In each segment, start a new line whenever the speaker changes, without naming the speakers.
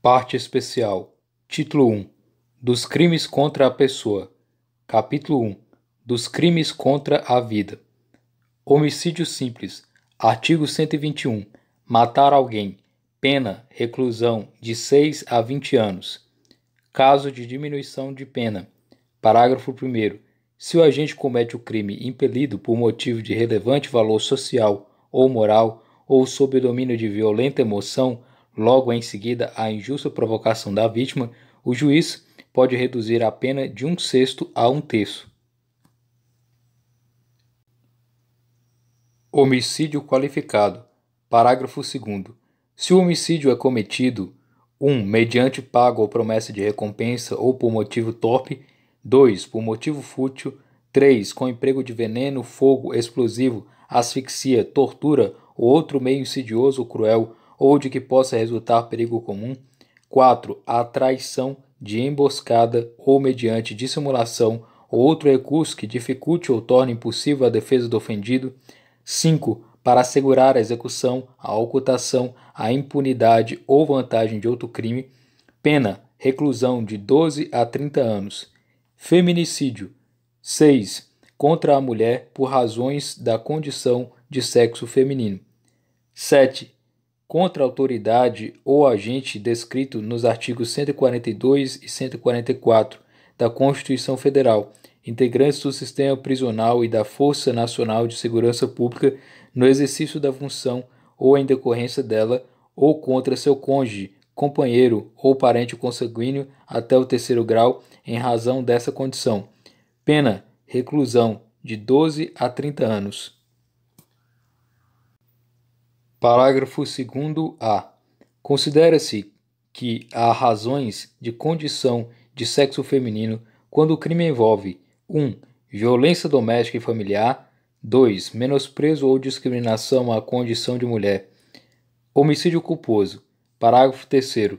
Parte Especial Título 1 Dos Crimes contra a Pessoa Capítulo 1 Dos Crimes contra a Vida Homicídio Simples Artigo 121 Matar alguém Pena Reclusão de 6 a 20 anos Caso de diminuição de pena Parágrafo 1 Se o agente comete o crime impelido por motivo de relevante valor social ou moral ou sob o domínio de violenta emoção, logo em seguida à injusta provocação da vítima, o juiz pode reduzir a pena de um sexto a um terço. Homicídio qualificado. Parágrafo 2. Se o homicídio é cometido 1. Um, mediante pago ou promessa de recompensa ou por motivo torpe. 2. Por motivo fútil. 3. Com emprego de veneno, fogo, explosivo, asfixia, tortura ou outro meio insidioso ou cruel ou de que possa resultar perigo comum. 4. A traição de emboscada ou mediante dissimulação ou outro recurso que dificulte ou torne impossível a defesa do ofendido. 5. Para assegurar a execução, a ocultação, a impunidade ou vantagem de outro crime. Pena: reclusão de 12 a 30 anos. Feminicídio. 6. Contra a mulher por razões da condição de sexo feminino. 7 contra a autoridade ou agente descrito nos artigos 142 e 144 da Constituição Federal, integrantes do sistema prisional e da Força Nacional de Segurança Pública no exercício da função ou em decorrência dela, ou contra seu cônjuge, companheiro ou parente consanguíneo até o terceiro grau em razão dessa condição. Pena: reclusão de 12 a 30 anos. Parágrafo 2 A. Considera-se que há razões de condição de sexo feminino quando o crime envolve 1. Um, violência doméstica e familiar, 2. menosprezo ou discriminação à condição de mulher. Homicídio culposo. Parágrafo 3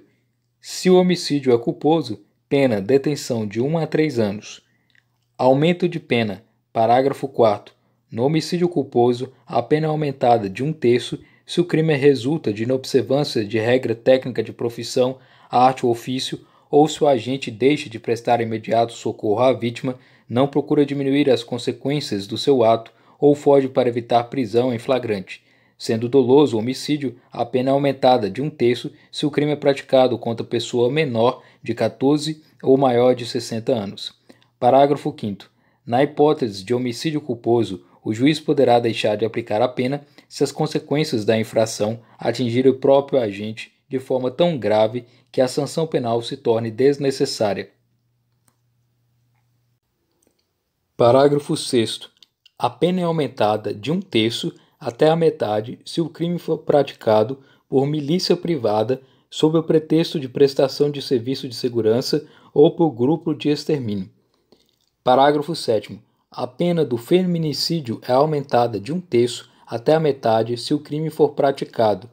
Se o homicídio é culposo, pena detenção de 1 um a 3 anos. Aumento de pena. Parágrafo 4 No homicídio culposo, a pena é aumentada de um terço se o crime resulta de inobservância de regra técnica de profissão, arte ou ofício, ou se o agente deixa de prestar imediato socorro à vítima, não procura diminuir as consequências do seu ato ou foge para evitar prisão em flagrante. Sendo doloso o homicídio, a pena é aumentada de um terço se o crime é praticado contra pessoa menor de 14 ou maior de 60 anos. Parágrafo 5. Na hipótese de homicídio culposo, o juiz poderá deixar de aplicar a pena se as consequências da infração atingirem o próprio agente de forma tão grave que a sanção penal se torne desnecessária. Parágrafo 6. A pena é aumentada de um terço até a metade se o crime for praticado por milícia privada sob o pretexto de prestação de serviço de segurança ou por grupo de extermínio. Parágrafo 7. A pena do feminicídio é aumentada de um terço até a metade se o crime for praticado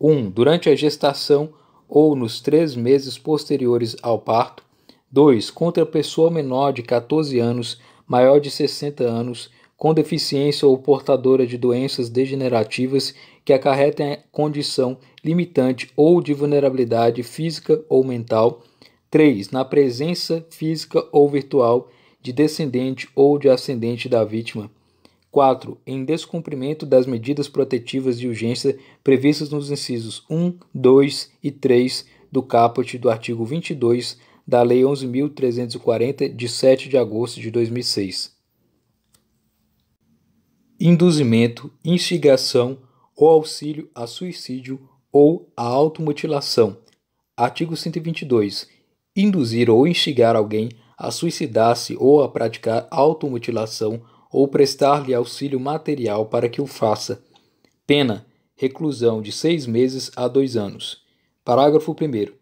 1. Um, durante a gestação ou nos três meses posteriores ao parto. 2. Contra pessoa menor de 14 anos, maior de 60 anos, com deficiência ou portadora de doenças degenerativas que acarretem condição limitante ou de vulnerabilidade física ou mental. 3. Na presença física ou virtual de descendente ou de ascendente da vítima. 4. Em descumprimento das medidas protetivas de urgência previstas nos incisos 1, 2 e 3 do caput do artigo 22 da Lei 11.340, de 7 de agosto de 2006. Induzimento, instigação ou auxílio a suicídio ou a automutilação. Artigo 122. Induzir ou instigar alguém a suicidar-se ou a praticar automutilação ou prestar-lhe auxílio material para que o faça. Pena: reclusão de seis meses a dois anos. Parágrafo 1.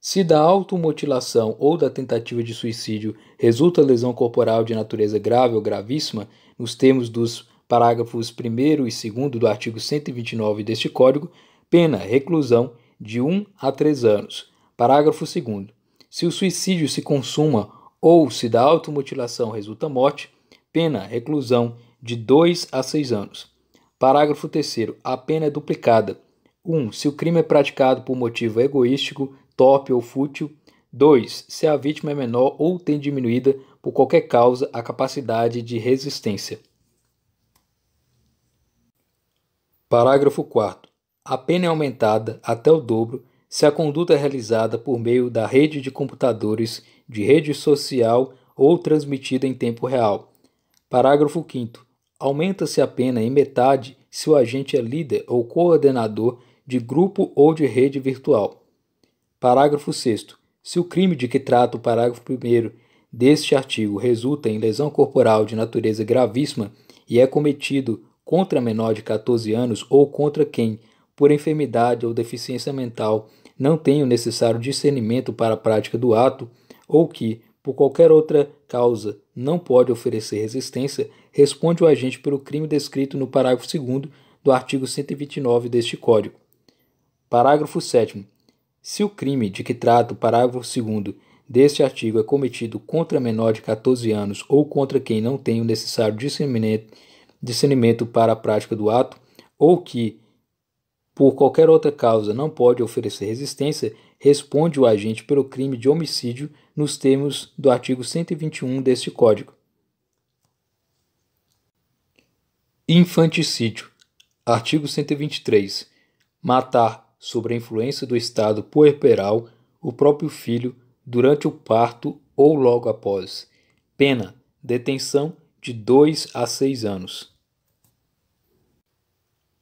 Se da automutilação ou da tentativa de suicídio resulta lesão corporal de natureza grave ou gravíssima, nos termos dos parágrafos 1 e 2 do artigo 129 deste Código, pena reclusão de 1 um a 3 anos. Parágrafo 2. Se o suicídio se consuma ou se da automutilação resulta morte, pena reclusão de 2 a 6 anos. Parágrafo 3. A pena é duplicada. 1. Um, se o crime é praticado por motivo egoístico, torpe ou fútil. 2. Se a vítima é menor ou tem diminuída, por qualquer causa, a capacidade de resistência. Parágrafo 4. A pena é aumentada até o dobro se a conduta é realizada por meio da rede de computadores, de rede social ou transmitida em tempo real, Parágrafo 5. Aumenta-se a pena em metade se o agente é líder ou coordenador de grupo ou de rede virtual. Parágrafo 6. Se o crime de que trata o parágrafo 1 deste artigo resulta em lesão corporal de natureza gravíssima e é cometido contra menor de 14 anos ou contra quem, por enfermidade ou deficiência mental, não tem o necessário discernimento para a prática do ato, ou que, por qualquer outra causa não pode oferecer resistência, responde o agente pelo crime descrito no parágrafo 2 do artigo 129 deste Código. Parágrafo 7. Se o crime de que trata o parágrafo 2 deste artigo é cometido contra menor de 14 anos ou contra quem não tem o necessário discernimento para a prática do ato, ou que, por qualquer outra causa, não pode oferecer resistência, responde o agente pelo crime de homicídio nos termos do artigo 121 deste Código. Infanticídio. Artigo 123. Matar, sob a influência do estado puerperal, o próprio filho durante o parto ou logo após. Pena: detenção de 2 a 6 anos.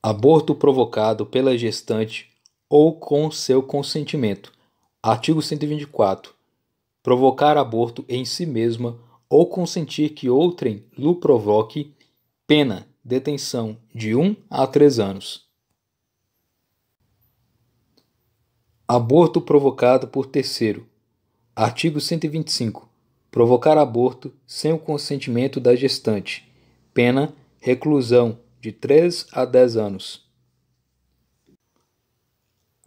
Aborto provocado pela gestante ou com seu consentimento. Artigo 124. Provocar aborto em si mesma ou consentir que outrem lhe provoque, pena, detenção de 1 um a 3 anos. Aborto provocado por terceiro. Artigo 125. Provocar aborto sem o consentimento da gestante. Pena, reclusão de 3 a 10 anos.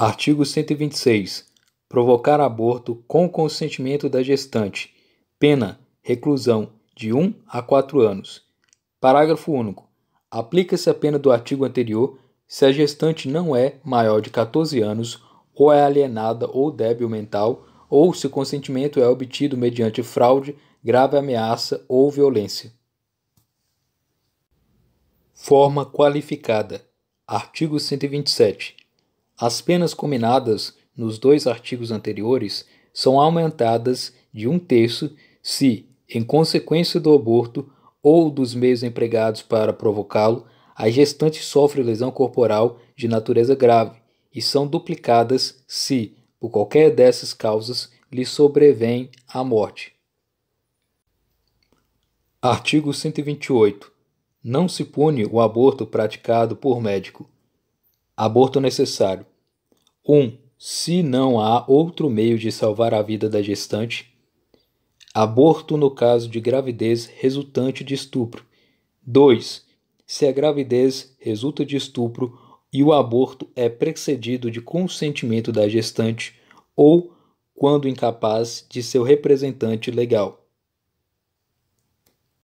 Artigo 126. Provocar aborto com consentimento da gestante. Pena: reclusão de 1 a 4 anos. Parágrafo único. Aplica-se a pena do artigo anterior se a gestante não é maior de 14 anos ou é alienada ou débil mental ou se o consentimento é obtido mediante fraude, grave ameaça ou violência. Forma qualificada. Artigo 127 as penas combinadas nos dois artigos anteriores são aumentadas de um terço se, em consequência do aborto ou dos meios empregados para provocá-lo, a gestante sofre lesão corporal de natureza grave e são duplicadas se, por qualquer dessas causas, lhe sobrevém a morte. Artigo 128. Não se pune o aborto praticado por médico. Aborto necessário. 1. Se não há outro meio de salvar a vida da gestante. Aborto no caso de gravidez resultante de estupro. 2. Se a gravidez resulta de estupro e o aborto é precedido de consentimento da gestante ou quando incapaz de seu representante legal.